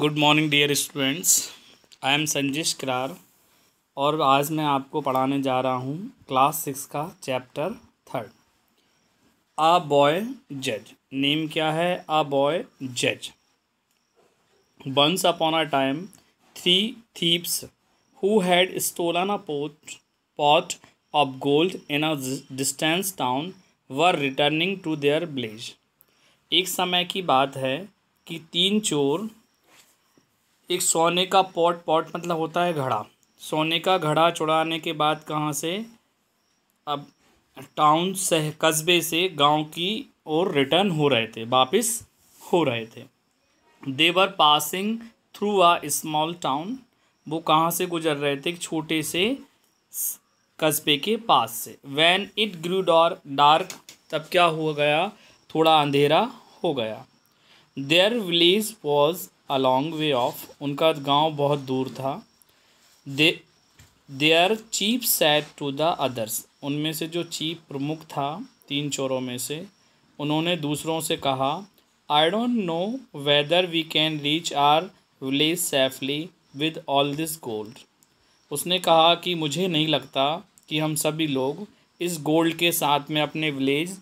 good morning dear students I am Sanjeesh Karar और आज मैं आपको पढ़ाने जा रहा हूँ क्लास सिक्स का चैप्टर थर्ड अ बॉय जज नेम क्या है अ बॉय जज once upon a time three thieves who had stolen a pot pot of gold in a distance town were returning to their place एक समय की बात है कि तीन चोर एक सोने का पॉट पॉट मतलब होता है घड़ा सोने का घड़ा चुड़ाने के बाद कहाँ से अब टाउन सह कस्बे से गांव की ओर रिटर्न हो रहे थे वापस हो रहे थे they were passing through a small town वो कहाँ से गुजर रहे थे एक छोटे से कस्बे के पास से वैन इट ग्रू डॉर डार्क तब क्या हो गया थोड़ा अंधेरा हो गया their village was a long way off उनका गांव बहुत दूर था the their chief said to the others उनमें से जो चीप प्रमुख था तीन चोरों में से उन्होंने दूसरों से कहा I don't know whether we can reach our village safely with all this gold उसने कहा कि मुझे नहीं लगता कि हम सभी लोग इस गोल्ड के साथ में अपने विलेज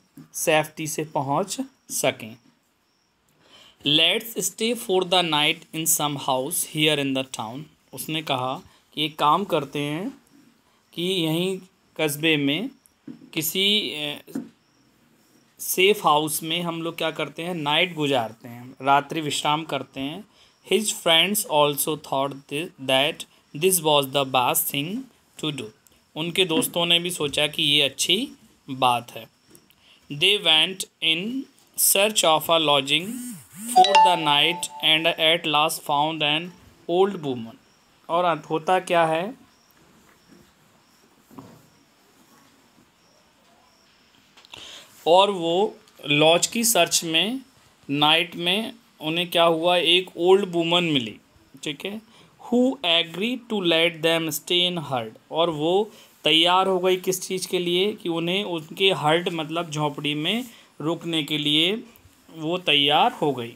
सेफ्टी से पहुंच सकें let's stay for the night in some house here in the town उसने कहा कि एक काम करते हैं कि यहीं कस्बे में किसी सेफ हाउस में हम लोग क्या करते हैं नाइट गुजारते हैं रात्रि विश्राम करते हैं his friends also thought that this was the best thing to do उनके दोस्तों ने भी सोचा कि ये अच्छी बात है they went in search of a lodging for the night and at last found an old woman और होता क्या है और वो लॉज की सर्च में नाइट में उन्हें क्या हुआ एक ओल्ड वूमन मिली ठीक है who agree to let them stay in her और वो तैयार हो गई किस चीज़ के लिए कि उन्हें उनके हर्ड मतलब झोंपड़ी में रुकने के लिए वो तैयार हो गई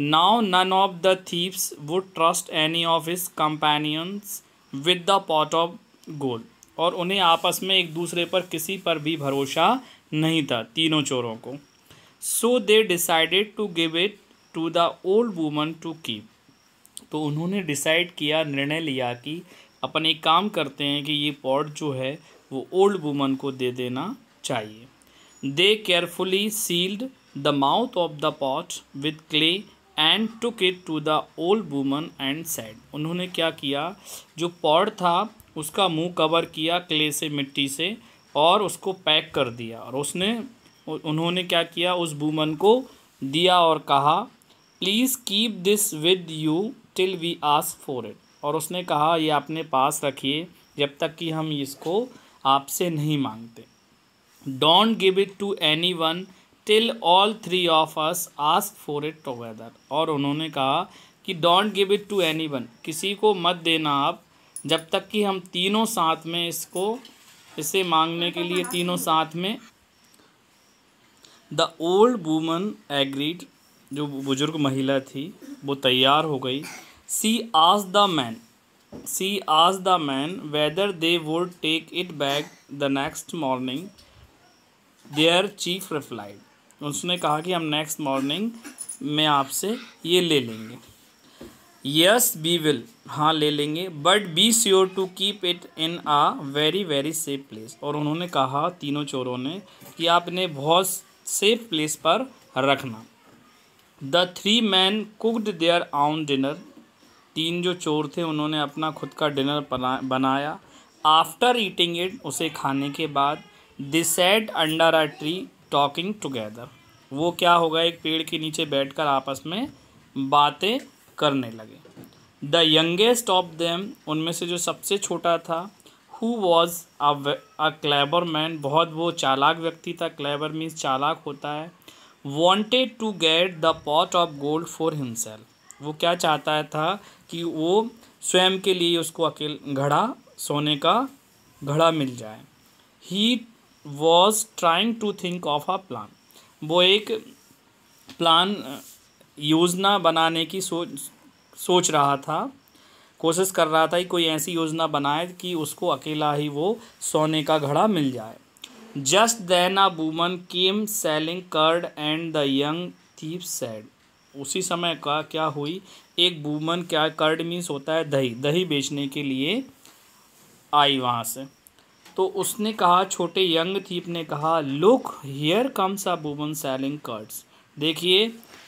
now none of the thieves would trust any of his companions with the pot of gold और उन्हें आपस में एक दूसरे पर किसी पर भी भरोसा नहीं था तीनों चोरों को so they decided to give it to the old woman to keep तो उन्होंने डिसाइड किया निर्णय लिया कि अपन एक काम करते हैं कि ये पॉट जो है वो ओल्ड वूमन को दे देना चाहिए they carefully sealed the mouth of the pot with clay and took it to the old woman and said उन्होंने क्या किया जो पॉड था उसका मुंह कवर किया क्ले से मिट्टी से और उसको पैक कर दिया और उसने उन्होंने क्या किया उस वूमन को दिया और कहा please keep this with you till we ask for it और उसने कहा ये अपने पास रखिए जब तक कि हम इसको आपसे नहीं मांगते don't give it to anyone till all three of us ask for it together और उन्होंने कहा कि don't give it to anyone किसी को मत देना आप जब तक कि हम तीनों साथ में इसको इसे मांगने के लिए तीनों साथ में द ओल्ड वूमन एग्रीड जो बुज़ुर्ग महिला थी वो तैयार हो गई सी आज द मैन सी आज the man whether they would take it back the next morning their chief replied उसने कहा कि हम नेक्स्ट मॉर्निंग में आपसे ये ले लेंगे यस बी विल हाँ ले लेंगे but be sure to keep it in a very very safe place और उन्होंने कहा तीनों चोरों ने कि आप इन्हें बहुत सेफ प्लेस पर रखना the three man cooked their own dinner तीन जो चोर थे उन्होंने अपना खुद का डिनर बना बनाया आफ्टर ईटिंग इट उसे खाने के बाद this set under a tree talking together वो क्या होगा एक पेड़ के नीचे बैठकर आपस में बातें करने लगे द यंगेस्ट ऑफ देम उनमें से जो सबसे छोटा था who was a clever man बहुत वो चालाक व्यक्ति था क्लेबर मीन्स चालाक होता है wanted to get the pot of gold for himself वो क्या चाहता है था कि वो स्वयं के लिए उसको अकेले घड़ा सोने का घड़ा मिल जाए he was trying to think of a plan वो एक प्लान uh, योजना बनाने की सोच सोच रहा था कोशिश कर रहा था कि कोई ऐसी योजना बनाए कि उसको अकेला ही वो सोने का घड़ा मिल जाए just then a woman came selling curd and the young thief said उसी समय का क्या हुई एक वूमन क्या कर्ड मीन्स होता है दही दही बेचने के लिए आई वहाँ से तो उसने कहा छोटे यंग थीप ने कहा look here comes a woman selling curds देखिए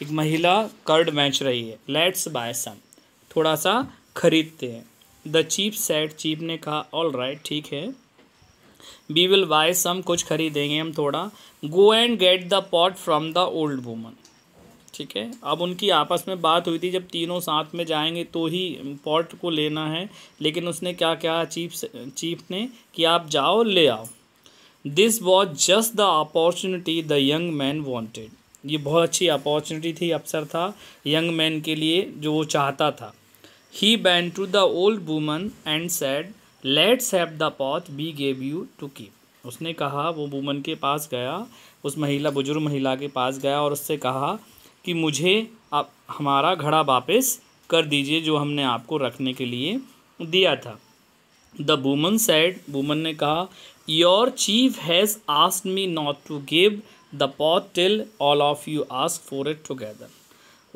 एक महिला कर्ड बेच रही है लेट्स बाय सम थोड़ा सा खरीदते हैं द चीप सेट चीप ने कहा ऑल राइट ठीक है वी विल बाय सम कुछ खरीदेंगे हम थोड़ा go and get the pot from the old woman ठीक है अब उनकी आपस में बात हुई थी जब तीनों साथ में जाएंगे तो ही पॉट को लेना है लेकिन उसने क्या क्या चीफ चीफ ने कि आप जाओ ले आओ this was just the opportunity the young man wanted ये बहुत अच्छी अपॉर्चुनिटी थी अवसर था यंग मैन के लिए जो वो चाहता था ही बैन to the old woman and said let's have the pot we gave you to keep उसने कहा वो वूमन के पास गया उस महिला बुजुर्ग महिला के पास गया और उससे कहा कि मुझे आप हमारा घड़ा वापस कर दीजिए जो हमने आपको रखने के लिए दिया था द वूमन सेड वूमन ने कहा your chief has asked me not to give the pot till all of you ask for it together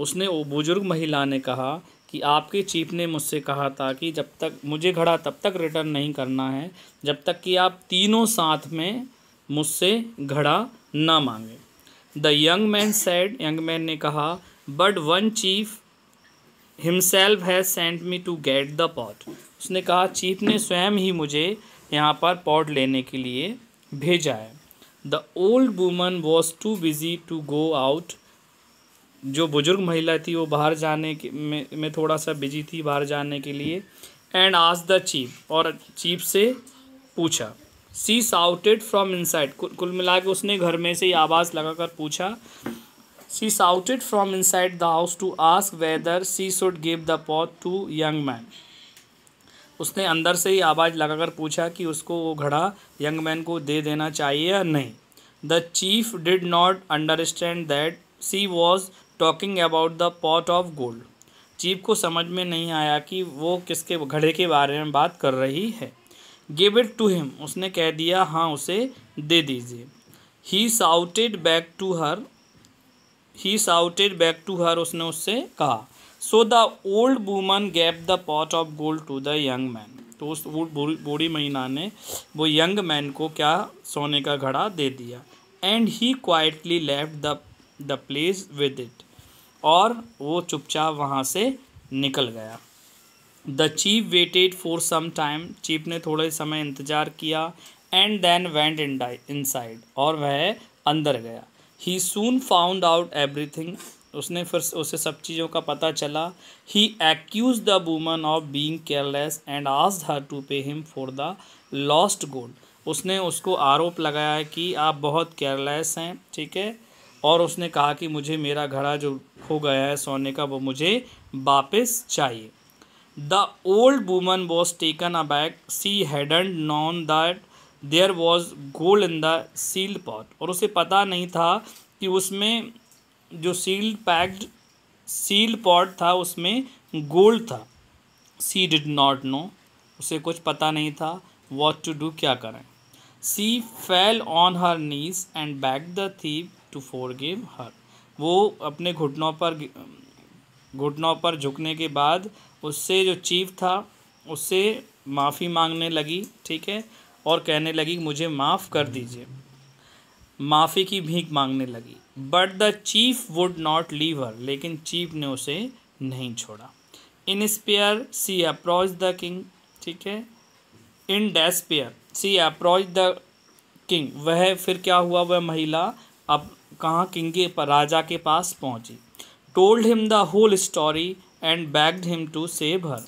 उसने वो बुज़ुर्ग महिला ने कहा कि आपके चीफ ने मुझसे कहा था कि जब तक मुझे घड़ा तब तक रिटर्न नहीं करना है जब तक कि आप तीनों साथ में मुझसे घड़ा ना मांगें the young man said young man ने कहा but one chief himself has sent me to get the pot उसने कहा चीफ ने स्वयं ही मुझे यहाँ पर पॉट लेने के लिए भेजा है the old woman was too busy to go out जो बुज़ुर्ग महिला थी वो बाहर जाने के में, में थोड़ा सा बिजी थी बाहर जाने के लिए एंड आज द चीफ और चीफ से पूछा सी साउटेड फ्रॉम इनसाइड कुल मिला के उसने घर में से ही आवाज़ लगाकर पूछा she shouted from inside the house to ask whether she should give the pot to young man उसने अंदर से ही आवाज़ लगाकर पूछा कि उसको वो घड़ा यंग मैन को दे देना चाहिए या नहीं the chief did not understand that she was talking about the pot of gold chief को समझ में नहीं आया कि वो किसके घड़े के बारे में बात कर रही है गिव इट टू हिम उसने कह दिया हाँ उसे दे दीजिए he shouted back to her he shouted back to her उसने उससे कहा so the old woman gave the pot of gold to the young man तो उस बूढ़ी महीना ने वो यंग मैन को क्या सोने का घड़ा दे दिया and he quietly left the the place with it और वो चुपचाप वहाँ से निकल गया the chief waited for some time chief ने थोड़े समय इंतजार किया and then went in inside और वह अंदर गया he soon found out everything उसने फिर उसे सब चीज़ों का पता चला he accused the woman of being careless and asked her to pay him for the lost gold उसने उसको आरोप लगाया कि आप बहुत केयरलेस हैं ठीक है और उसने कहा कि मुझे मेरा घड़ा जो खो गया है सोने का वो मुझे वापस चाहिए the old woman was taken aback she hadn't known that there was gold in the pot और उसे पता नहीं था कि उसमें जो सील्ड पैक्ड सील्ड पॉट था उसमें गोल्ड था सी डिड नॉट नो उसे कुछ पता नहीं था वॉट टू डू क्या करें she fell on her knees and begged the thief to forgive her वो अपने घुटनों पर घुटनों पर झुकने के बाद उससे जो चीफ था उससे माफ़ी मांगने लगी ठीक है और कहने लगी मुझे माफ़ कर दीजिए माफ़ी की भीख मांगने लगी but the chief would not leave her लेकिन चीफ ने उसे नहीं छोड़ा in despair she approach the king ठीक है in despair she approach the king वह फिर क्या हुआ वह महिला अब कहाँ किंग के राजा के पास पहुँची told him the whole story and begged him to save her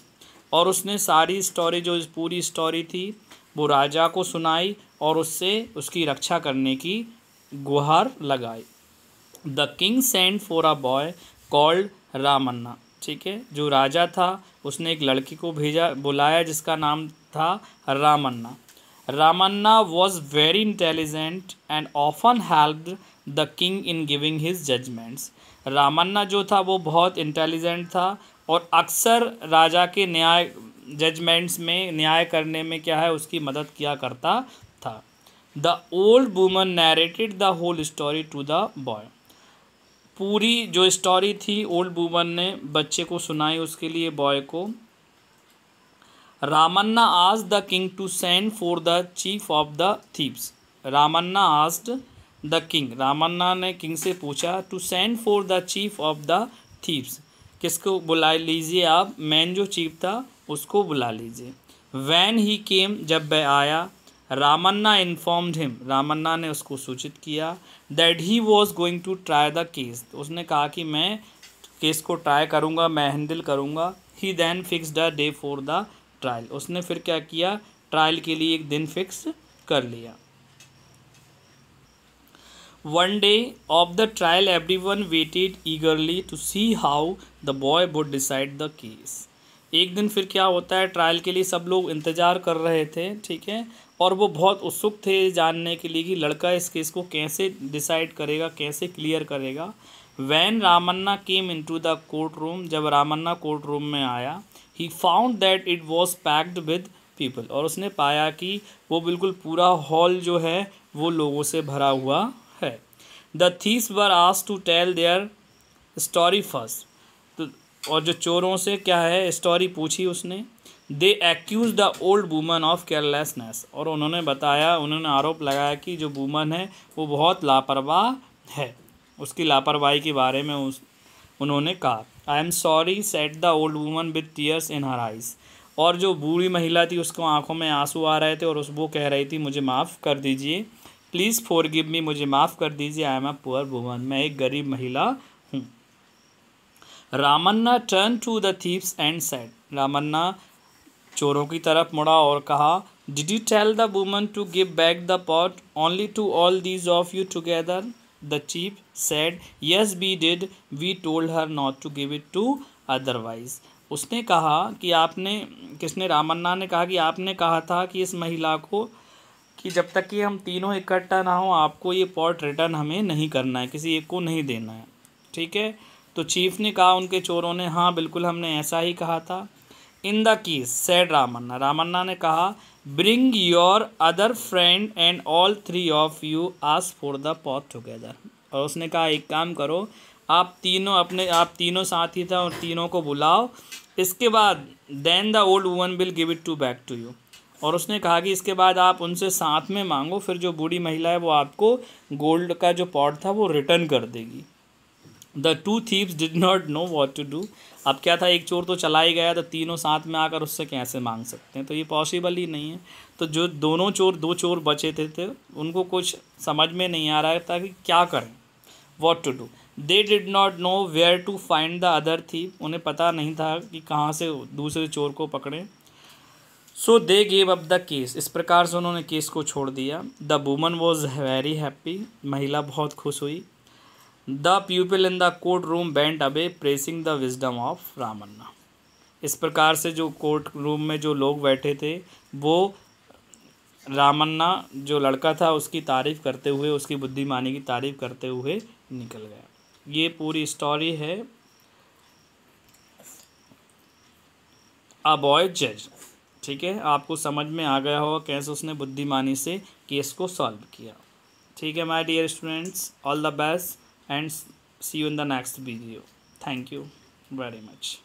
और उसने सारी स्टोरी जो पूरी स्टोरी थी वो राजा को सुनाई और उससे उसकी रक्षा करने की गुहार लगाई the king send for a boy called Ramanna ठीक है जो राजा था उसने एक लड़की को भेजा बुलाया जिसका नाम था Ramanna Ramanna was very intelligent and often help the king in giving his judgments Ramanna जो था वो बहुत इंटेलिजेंट था और अक्सर राजा के न्याय जजमेंट्स में न्याय करने में क्या है उसकी मदद किया करता था the old woman narrated the whole story to the boy पूरी जो स्टोरी थी ओल्ड वूमन ने बच्चे को सुनाई उसके लिए बॉय को रामन्ना आज the king to send for the chief of the thieves Ramanna asked the king Ramanna ने किंग से पूछा to send for the chief of the thieves किसको बुला लीजिए आप मैन जो चीफ था उसको बुला लीजिए वैन ही केम जब वह आया रामन्ना इन्फॉर्म्ड हिम रामन्ना ने उसको सूचित किया that he was going to try the case उसने कहा कि मैं केस को ट्राई करूँगा मैं हैंडल करूँगा he then fix the day for the trial उसने फिर क्या किया ट्रायल के लिए एक दिन फिक्स कर लिया one day of the trial every one waited eagerly to see how the boy would decide the case एक दिन फिर क्या होता है ट्रायल के लिए सब लोग इंतज़ार कर रहे थे ठीक है और वो बहुत उत्सुक थे जानने के लिए कि लड़का इस केस को कैसे डिसाइड करेगा कैसे क्लियर करेगा when Ramanna came in to the court room जब रामन्ना कोर्ट रूम में आया he found that it was packed with people और उसने पाया कि वो बिल्कुल पूरा हॉल जो है वो लोगों से भरा हुआ है द थीस वर आस to tell their story first तो और जो चोरों से क्या है स्टोरी पूछी उसने they accused the old woman of carelessness और उन्होंने बताया उन्होंने आरोप लगाया कि जो वूमन है वो बहुत लापरवाह है उसकी लापरवाही के बारे में उस उन्होंने कहा I am sorry said the old woman with tears in her eyes और जो बूढ़ी महिला थी उसको आंखों में आंसू आ रहे थे और उस वो कह रही थी मुझे माफ़ कर दीजिए प्लीज़ फोर गिव मी मुझे माफ़ कर दीजिए I am a poor woman मैं एक गरीब महिला हूँ Ramanna turned to the thieves and said Ramanna चोरों की तरफ मुड़ा और कहा did you tell the woman to give back the pot only to all these of you together the chief said yes we did we told her not to give it to otherwise उसने कहा कि आपने किसने रामन्ना ने कहा कि आपने कहा था कि इस महिला को कि जब तक कि हम तीनों इकट्ठा ना हो आपको ये पॉट रिटर्न हमें नहीं करना है किसी एक को नहीं देना है ठीक है तो चीफ ने कहा उनके चोरों ने हाँ बिल्कुल हमने ऐसा ही कहा था in the case said Ramanna Ramanna ने कहा bring your other friend and all three of you ask for the pot together और उसने कहा एक काम करो आप तीनों अपने आप तीनों साथी था और तीनों को बुलाओ इसके बाद then the old woman will give it to back to you और उसने कहा कि इसके बाद आप उनसे साथ में मांगो फिर जो बूढ़ी महिला है वो आपको गोल्ड का जो पॉट था वो रिटर्न कर देगी the two thieves did not know what to do अब क्या था एक चोर तो चला ही गया तो तीनों साथ में आकर उससे कैसे मांग सकते हैं तो ये पॉसिबल ही नहीं है तो जो दोनों चोर दो चोर बचे थे, थे उनको कुछ समझ में नहीं आ रहा था कि क्या करें what to do they did not know where to find the other thief उन्हें पता नहीं था कि कहाँ से दूसरे चोर को पकड़ें so they gave up the case इस प्रकार से उन्होंने केस को छोड़ दिया the woman was very happy महिला बहुत खुश हुई the people in the court room बैंड अबे praising the wisdom of Ramanna इस प्रकार से जो कोर्ट रूम में जो लोग बैठे थे वो रामन्ना जो लड़का था उसकी तारीफ़ करते हुए उसकी बुद्धिमानी की तारीफ़ करते हुए निकल गया ये पूरी स्टोरी है अ बॉय जज ठीक है आपको समझ में आ गया होगा कैसे उसने बुद्धिमानी से केस को सॉल्व किया ठीक है my dear students all the best and see you in the next video thank you very much